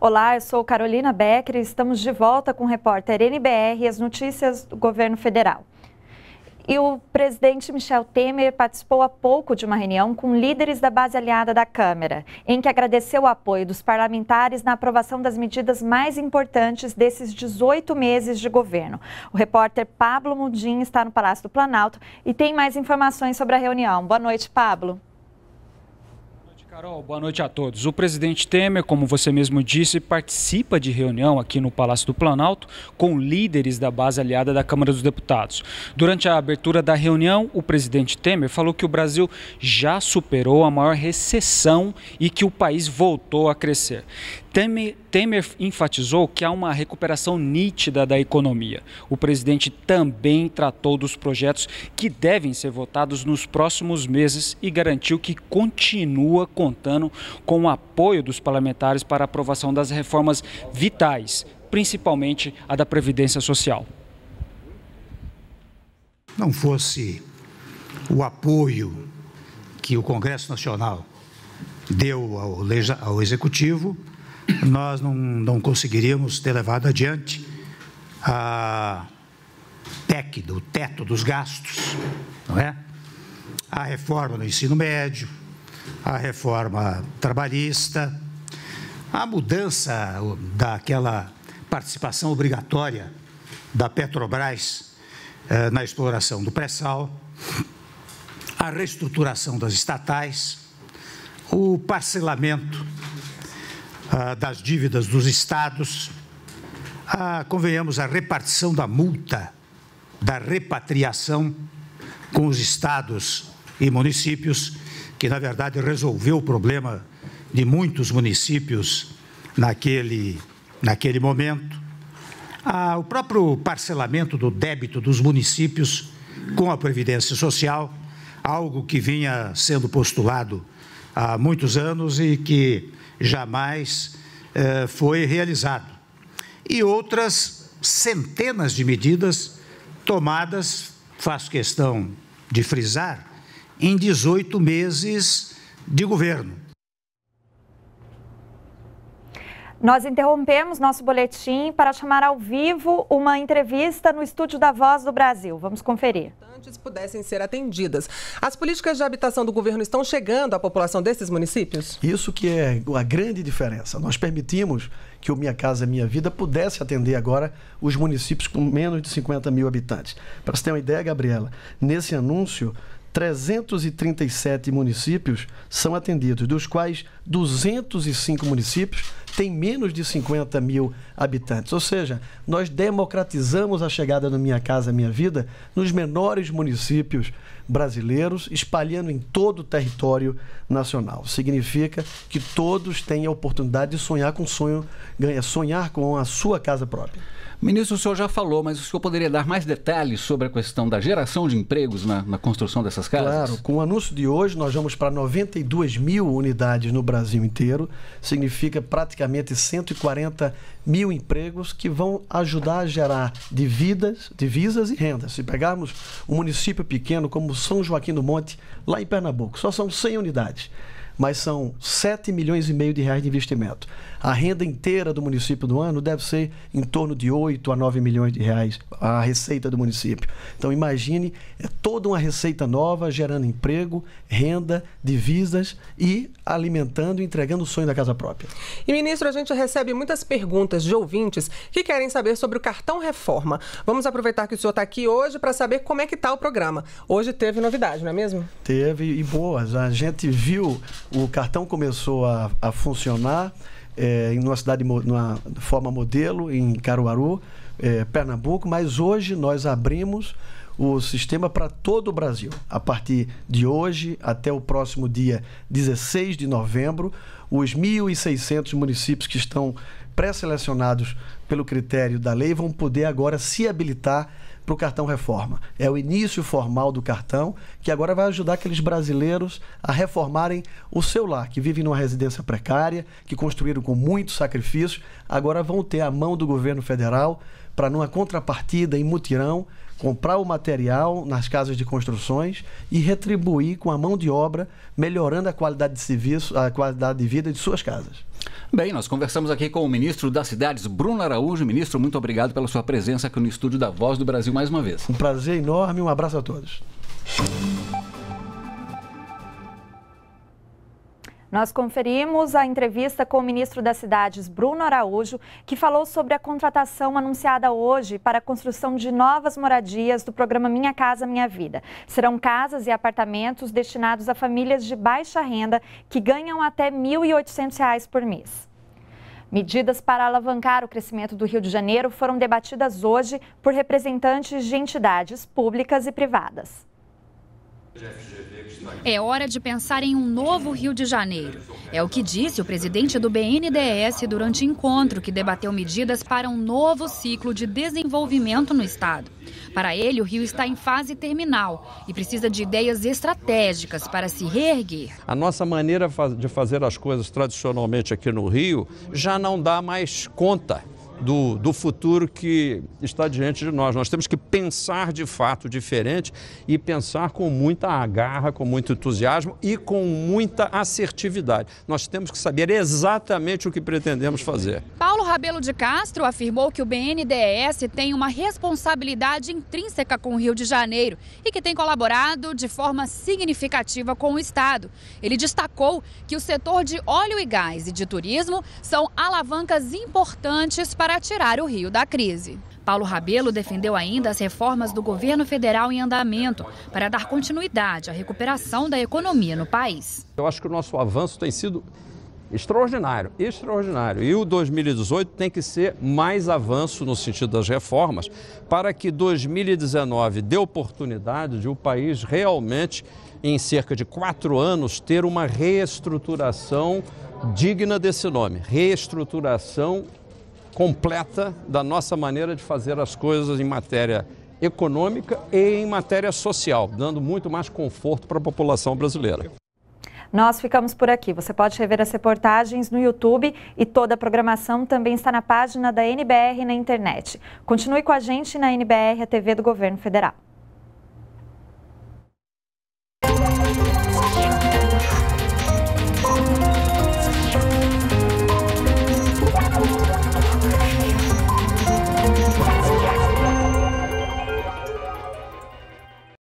Olá, eu sou Carolina Becker e estamos de volta com o repórter NBR e as notícias do governo federal. E o presidente Michel Temer participou há pouco de uma reunião com líderes da base aliada da Câmara, em que agradeceu o apoio dos parlamentares na aprovação das medidas mais importantes desses 18 meses de governo. O repórter Pablo Mudim está no Palácio do Planalto e tem mais informações sobre a reunião. Boa noite, Pablo. Carol, boa noite a todos. O presidente Temer, como você mesmo disse, participa de reunião aqui no Palácio do Planalto com líderes da base aliada da Câmara dos Deputados. Durante a abertura da reunião, o presidente Temer falou que o Brasil já superou a maior recessão e que o país voltou a crescer. Temer, Temer, enfatizou que há uma recuperação nítida da economia. O presidente também tratou dos projetos que devem ser votados nos próximos meses e garantiu que continua contando com o apoio dos parlamentares para a aprovação das reformas vitais, principalmente a da Previdência Social. Não fosse o apoio que o Congresso Nacional deu ao, ao Executivo nós não, não conseguiríamos ter levado adiante a PEC, do teto dos gastos, não é? A reforma do ensino médio, a reforma trabalhista, a mudança daquela participação obrigatória da Petrobras eh, na exploração do pré-sal, a reestruturação das estatais, o parcelamento ah, das dívidas dos estados, a, ah, convenhamos, a repartição da multa, da repatriação com os estados e municípios, que na verdade resolveu o problema de muitos municípios naquele, naquele momento. Ah, o próprio parcelamento do débito dos municípios com a Previdência Social, algo que vinha sendo postulado há muitos anos e que jamais eh, foi realizado. E outras centenas de medidas tomadas, faço questão de frisar, em 18 meses de governo Nós interrompemos nosso boletim para chamar ao vivo uma entrevista no estúdio da Voz do Brasil. Vamos conferir. pudessem ser atendidas. As políticas de habitação do governo estão chegando à população desses municípios? Isso que é a grande diferença. Nós permitimos que o Minha Casa Minha Vida pudesse atender agora os municípios com menos de 50 mil habitantes. Para você ter uma ideia, Gabriela, nesse anúncio 337 municípios são atendidos, dos quais 205 municípios tem menos de 50 mil habitantes. Ou seja, nós democratizamos a chegada no Minha Casa Minha Vida nos menores municípios brasileiros, espalhando em todo o território nacional. Significa que todos têm a oportunidade de sonhar com sonho, sonhar com a sua casa própria. Ministro, o senhor já falou, mas o senhor poderia dar mais detalhes sobre a questão da geração de empregos na, na construção dessas casas? Claro, com o anúncio de hoje, nós vamos para 92 mil unidades no Brasil inteiro, significa praticamente praticamente 140 mil empregos que vão ajudar a gerar dividas, divisas e rendas. Se pegarmos um município pequeno como São Joaquim do Monte, lá em Pernambuco, só são 100 unidades mas são 7 milhões e meio de reais de investimento. A renda inteira do município do ano deve ser em torno de 8 a 9 milhões de reais, a receita do município. Então imagine é toda uma receita nova gerando emprego, renda, divisas e alimentando e entregando o sonho da casa própria. E ministro, a gente recebe muitas perguntas de ouvintes que querem saber sobre o cartão reforma. Vamos aproveitar que o senhor está aqui hoje para saber como é que está o programa. Hoje teve novidade, não é mesmo? Teve e boas. A gente viu o cartão começou a, a funcionar é, em uma cidade, numa forma modelo, em Caruaru, é, Pernambuco, mas hoje nós abrimos o sistema para todo o Brasil. A partir de hoje até o próximo dia 16 de novembro, os 1.600 municípios que estão pré-selecionados pelo critério da lei vão poder agora se habilitar para o cartão reforma. É o início formal do cartão, que agora vai ajudar aqueles brasileiros a reformarem o seu lar, que vivem numa residência precária, que construíram com muito sacrifício, agora vão ter a mão do governo federal para, numa contrapartida em mutirão, comprar o material nas casas de construções e retribuir com a mão de obra, melhorando a qualidade de serviço, a qualidade de vida de suas casas. Bem, nós conversamos aqui com o ministro das Cidades, Bruno Araújo. Ministro, muito obrigado pela sua presença aqui no estúdio da Voz do Brasil mais uma vez. Um prazer enorme, um abraço a todos. Nós conferimos a entrevista com o ministro das Cidades, Bruno Araújo, que falou sobre a contratação anunciada hoje para a construção de novas moradias do programa Minha Casa Minha Vida. Serão casas e apartamentos destinados a famílias de baixa renda que ganham até R$ 1.800 por mês. Medidas para alavancar o crescimento do Rio de Janeiro foram debatidas hoje por representantes de entidades públicas e privadas. É hora de pensar em um novo Rio de Janeiro. É o que disse o presidente do BNDES durante encontro que debateu medidas para um novo ciclo de desenvolvimento no estado. Para ele, o Rio está em fase terminal e precisa de ideias estratégicas para se reerguer. A nossa maneira de fazer as coisas tradicionalmente aqui no Rio já não dá mais conta do, do futuro que está diante de nós. Nós temos que pensar de fato diferente e pensar com muita agarra, com muito entusiasmo e com muita assertividade. Nós temos que saber exatamente o que pretendemos fazer. Paulo Rabelo de Castro afirmou que o BNDES tem uma responsabilidade intrínseca com o Rio de Janeiro e que tem colaborado de forma significativa com o Estado. Ele destacou que o setor de óleo e gás e de turismo são alavancas importantes para para tirar o Rio da crise. Paulo Rabelo defendeu ainda as reformas do governo federal em andamento para dar continuidade à recuperação da economia no país. Eu acho que o nosso avanço tem sido extraordinário, extraordinário. E o 2018 tem que ser mais avanço no sentido das reformas para que 2019 dê oportunidade de o país realmente, em cerca de quatro anos, ter uma reestruturação digna desse nome, reestruturação completa da nossa maneira de fazer as coisas em matéria econômica e em matéria social, dando muito mais conforto para a população brasileira. Nós ficamos por aqui. Você pode rever as reportagens no YouTube e toda a programação também está na página da NBR na internet. Continue com a gente na NBR, a TV do Governo Federal.